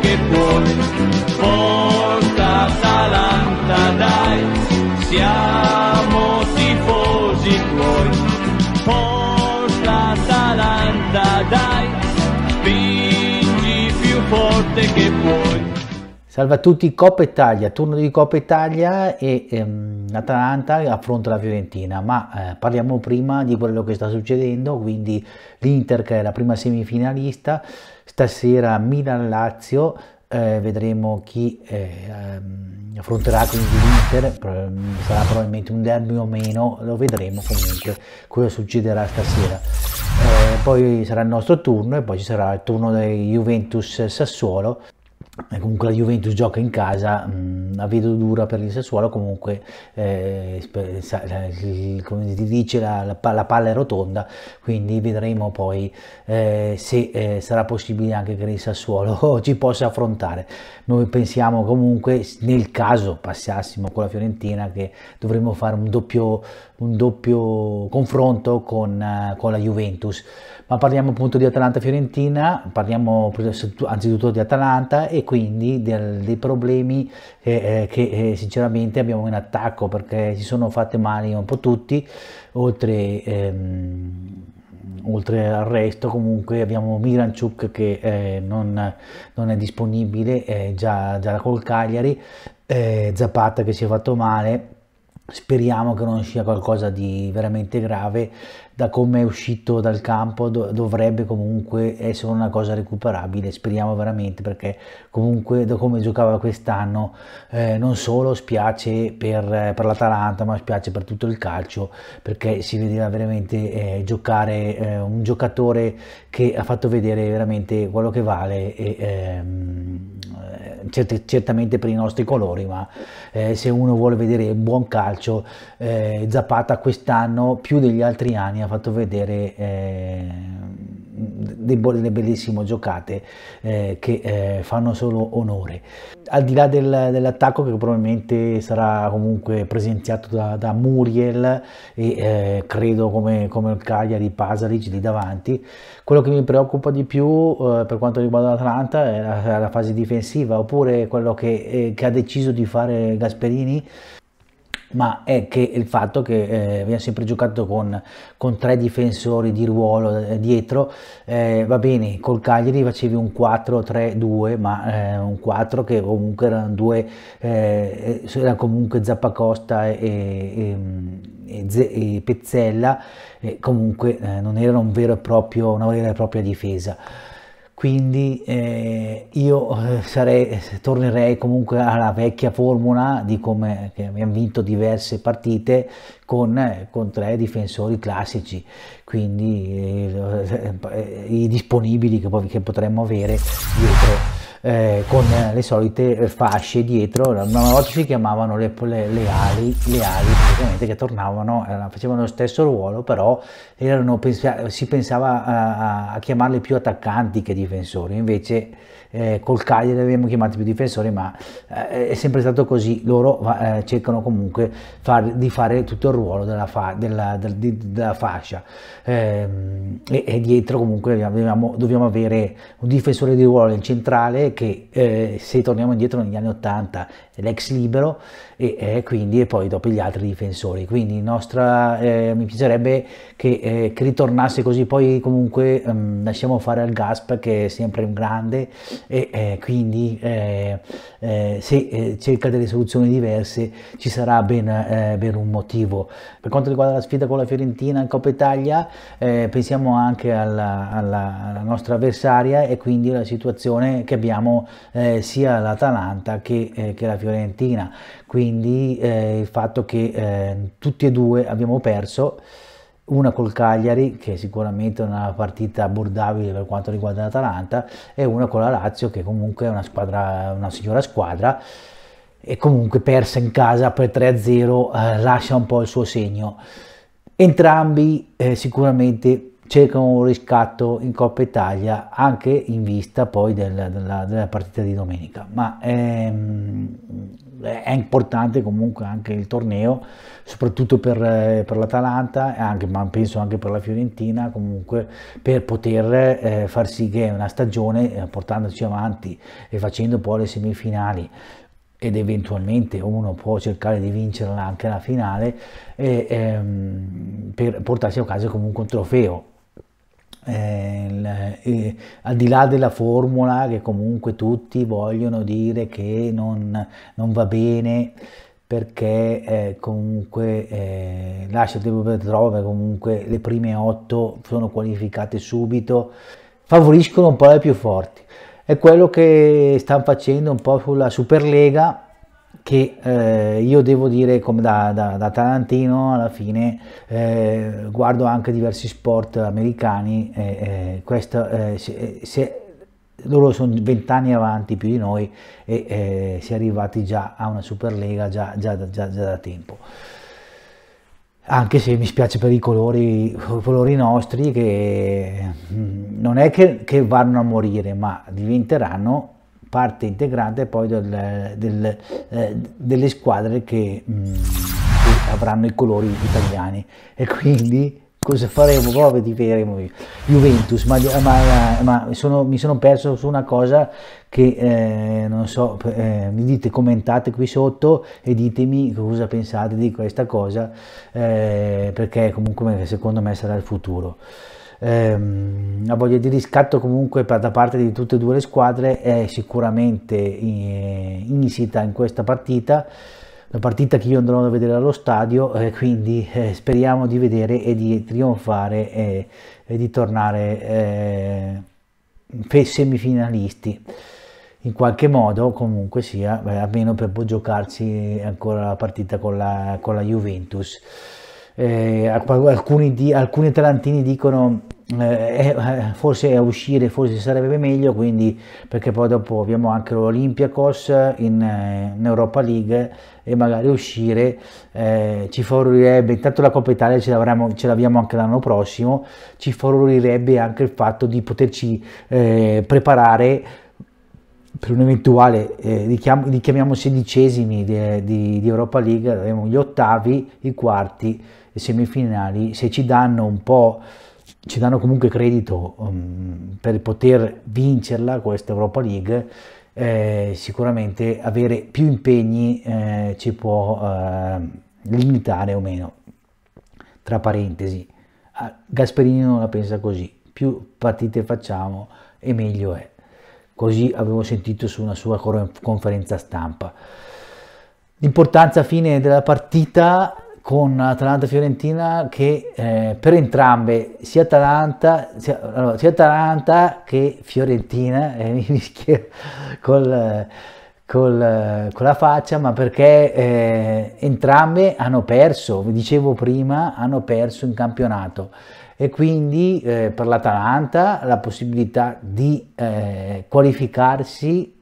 che puoi. Forza Atalanta, dai, siamo tifosi tuoi. Forza Atalanta, dai, spingi più forte che puoi. Salve a tutti, Coppa Italia, turno di Coppa Italia e ehm, Atalanta affronta la Fiorentina, ma eh, parliamo prima di quello che sta succedendo, quindi l'Inter che è la prima semifinalista Stasera Milan-Lazio, eh, vedremo chi eh, ehm, affronterà quindi l'Inter, sarà probabilmente un derby o meno, lo vedremo comunque cosa succederà stasera. Eh, poi sarà il nostro turno e poi ci sarà il turno di Juventus-Sassuolo eh, comunque la Juventus gioca in casa, mh, mm, la vedo dura per il Sassuolo, comunque eh, come ti dice la, la, la, palla è rotonda, quindi vedremo poi eh, se eh, sarà possibile anche che il Sassuolo ci possa affrontare. Noi pensiamo comunque nel caso passassimo con la Fiorentina che dovremmo fare un doppio un doppio confronto con, eh, con la Juventus. Ma parliamo appunto di Atalanta-Fiorentina, parliamo anzitutto di Atalanta e quindi del, dei problemi eh, eh, che, che sinceramente abbiamo in attacco perché si sono fatte male un po' tutti, oltre... Ehm, oltre al resto comunque abbiamo Miranchuk che eh, non, non, è disponibile eh, già, già col Cagliari, eh, Zapata che si è fatto male Speriamo che non sia qualcosa di veramente grave, da come è uscito dal campo dovrebbe comunque essere una cosa recuperabile, speriamo veramente perché comunque da come giocava quest'anno eh, non solo spiace per, per l'Atalanta ma spiace per tutto il calcio perché si vedeva veramente eh, giocare eh, un giocatore che ha fatto vedere veramente quello che vale e, ehm, certamente per i nostri colori, ma eh, se uno vuole vedere buon calcio, eh, Zapata quest'anno più degli altri anni ha fatto vedere eh, delle bellissime giocate eh, che eh, fanno solo onore. Al di là del, dell'attacco che probabilmente sarà comunque presenziato da, da Muriel e eh, credo come, come il Cagliari, Pasaric lì davanti, quello che mi preoccupa di più per quanto riguarda l'Atalanta è la, la fase difensiva, oppure oppure quello che, eh, che ha deciso di fare Gasperini, ma è che il fatto che eh, abbiamo sempre giocato con, con, tre difensori di ruolo eh, dietro, eh, va bene, col Cagliari facevi un 4-3-2, ma eh, un 4 che comunque erano due, eh, eh, era comunque Zappacosta e, e, e, e Pezzella, comunque non era un una vera e propria difesa quindi eh, io eh, sarei, eh, tornerei comunque alla vecchia formula di come abbiamo vinto diverse partite con, eh, con tre difensori classici, quindi eh, i disponibili che, che potremmo avere dietro eh, con eh, le solite fasce dietro, una volta si chiamavano le, le, le ali, le ali praticamente che tornavano, eh, facevano lo stesso ruolo, però erano, si pensava a, a chiamarle più attaccanti che difensori, invece eh, col Cagliari le abbiamo chiamate più difensori, ma eh, è sempre stato così. Loro eh, cercano comunque far, di fare tutto il ruolo della, fa, della, del, della fascia. Ehm, e, e, dietro comunque abbiamo, dobbiamo avere un difensore di ruolo nel centrale che eh, se torniamo indietro negli anni 80 l'ex libero e eh, quindi e poi dopo gli altri difensori quindi nostra, eh, mi piacerebbe che, eh, che, ritornasse così poi comunque ehm, lasciamo fare al Gasp che è sempre un grande e eh, quindi eh, se cerca delle soluzioni diverse ci sarà ben, ben, un motivo per quanto riguarda la sfida con la Fiorentina in Coppa Italia pensiamo anche alla, alla, alla nostra avversaria e quindi alla situazione che abbiamo abbiamo eh, sia l'Atalanta che, eh, che, la Fiorentina, quindi eh, il fatto che eh, tutti e due abbiamo perso, una col Cagliari che è sicuramente è una partita abbordabile per quanto riguarda l'Atalanta e una con la Lazio che comunque è una, squadra, una signora squadra e comunque persa in casa per 3-0 eh, lascia un po' il suo segno. Entrambi eh, sicuramente cercano un riscatto in Coppa Italia anche in vista poi della, della, della partita di domenica. Ma ehm, è importante comunque anche il torneo, soprattutto per, eh, per l'Atalanta, anche, ma penso anche per la Fiorentina, comunque per poter eh, far sì che una stagione, eh, portandoci avanti e facendo poi le semifinali, ed eventualmente uno può cercare di vincerla anche la finale e, eh, ehm, per portarsi a casa comunque un trofeo eh, eh, al di là della formula che comunque tutti vogliono dire che non, non va bene perché eh, comunque eh, lascia il tempo per trova comunque le prime otto sono qualificate subito favoriscono un po' le più forti è quello che stanno facendo un po' sulla Superlega che eh, io devo dire come da, da, da Tarantino alla fine eh, guardo anche diversi sport americani eh, eh questo, eh, se, eh, se, loro sono vent'anni avanti più di noi e si è arrivati già a una Superlega già, già, già, già da tempo anche se mi spiace per i colori, i colori nostri che mm, non è che, che vanno a morire ma diventeranno parte integrante poi del, del, eh, delle squadre che, mh, mm, che, avranno i colori italiani e quindi cosa faremo? Poi vedremo Juventus, ma, ma, ma sono, mi sono perso su una cosa che eh, non so, eh, mi dite, commentate qui sotto e ditemi cosa pensate di questa cosa eh, perché comunque secondo me sarà il futuro ehm, la voglia di riscatto comunque da parte di tutte e due le squadre è sicuramente eh, insita in questa partita la partita che io andrò a vedere allo stadio eh, quindi eh, speriamo di vedere e di trionfare e, e di tornare eh, semifinalisti in qualche modo comunque sia beh, almeno per giocarsi ancora la partita con la, con la Juventus eh, alcuni, di, alcuni, talantini dicono eh, eh, eh, forse a uscire forse sarebbe meglio quindi perché poi dopo abbiamo anche l'Olympiacos in, eh, in, Europa League e magari uscire eh, ci favorirebbe intanto la Coppa Italia ce, l'abbiamo anche l'anno prossimo ci favorirebbe anche il fatto di poterci preparare per un eventuale eh, richiamo, richiamiamo sedicesimi di, di, di Europa League avremo gli ottavi i quarti i semifinali se ci danno un po' ci danno comunque credito um, per poter vincerla questa Europa League, eh, sicuramente avere più impegni eh, ci può eh, limitare o meno. Tra parentesi, Gasperini non la pensa così, più partite facciamo e meglio è. Così avevo sentito su una sua conferenza stampa. L'importanza fine della partita con Atalanta-Fiorentina che eh, per entrambe, sia Atalanta, sia, allora, sia Atalanta che Fiorentina, eh, mi mischio col, col, con la faccia, ma perché eh, entrambe hanno perso, vi dicevo prima, hanno perso in campionato e quindi eh, per l'Atalanta la possibilità di eh, qualificarsi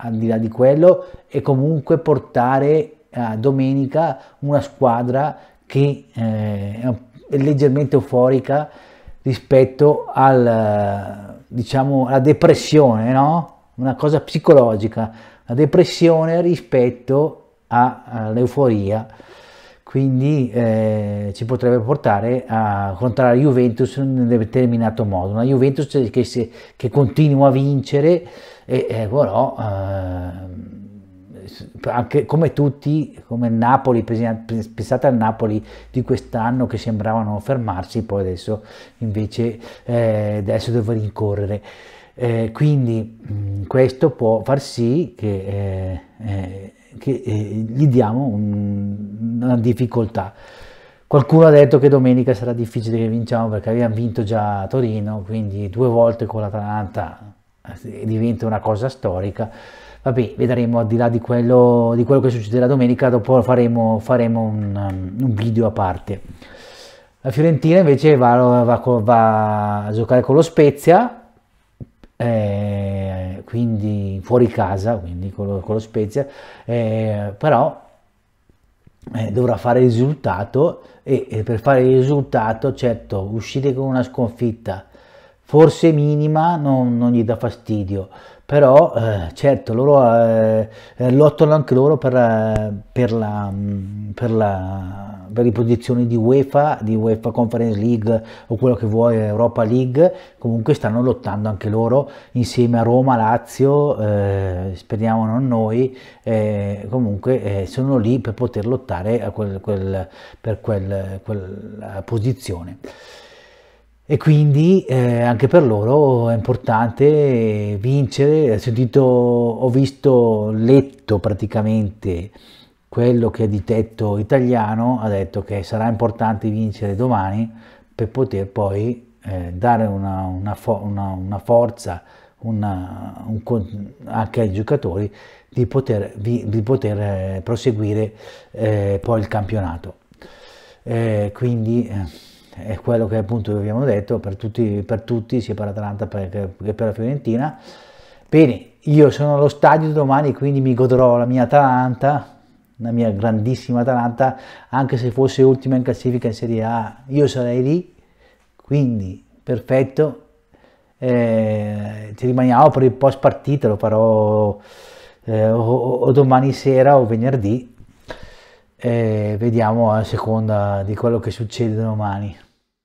al di là di quello e comunque portare a domenica una squadra che eh, è leggermente euforica rispetto al, diciamo, alla depressione, no? una cosa psicologica, la depressione rispetto all'euforia. Quindi eh, ci potrebbe portare a contare la Juventus in un determinato modo. Una Juventus che, se, che continua a vincere, e, eh, però eh, anche come tutti, come Napoli, pensate al Napoli di quest'anno che sembravano fermarsi, poi adesso invece eh, adesso deve rincorrere. Eh, quindi mm, questo può far sì che, eh, eh che eh, gli diamo un, una difficoltà. Qualcuno ha detto che domenica sarà difficile che vinciamo perché abbiamo vinto già a Torino, quindi due volte con l'Atalanta eh, diventa una cosa storica Vabbè, vedremo al di là di quello, di quello che succederà domenica, dopo faremo, faremo un, um, un, video a parte. La Fiorentina invece va, va, va a giocare con lo Spezia, eh, quindi fuori casa, quindi con lo, con lo Spezia, eh, però eh, dovrà fare il risultato e, e, per fare il risultato, certo, uscite con una sconfitta forse minima non, non gli dà fastidio, però eh, certo loro eh, eh lottano anche loro per, eh, per, la, mm, per, la, per le posizioni di UEFA, di UEFA Conference League o quello che vuoi Europa League, comunque stanno lottando anche loro insieme a Roma, Lazio, eh, speriamo non noi, comunque eh, sono lì per poter lottare quel, quel, per quel, quella posizione e quindi eh, anche per loro è importante vincere. Ho, sentito, ho visto, letto praticamente quello che ha detto italiano, ha detto che sarà importante vincere domani per poter poi eh, dare una, una, una, una forza un, anche ai giocatori di poter, di poter eh, proseguire eh, poi il campionato. Eh, quindi eh, è quello che appunto abbiamo detto per tutti, per tutti sia per Atalanta che per la Fiorentina. Bene, io sono allo stadio domani, quindi mi godrò la mia Atalanta, la mia grandissima Atalanta, anche se fosse ultima in classifica in Serie A, io sarei lì, quindi perfetto, eh, ci rimaniamo per il post partita, lo farò eh, o, o, domani sera o venerdì, eh, vediamo a seconda di quello che succede domani.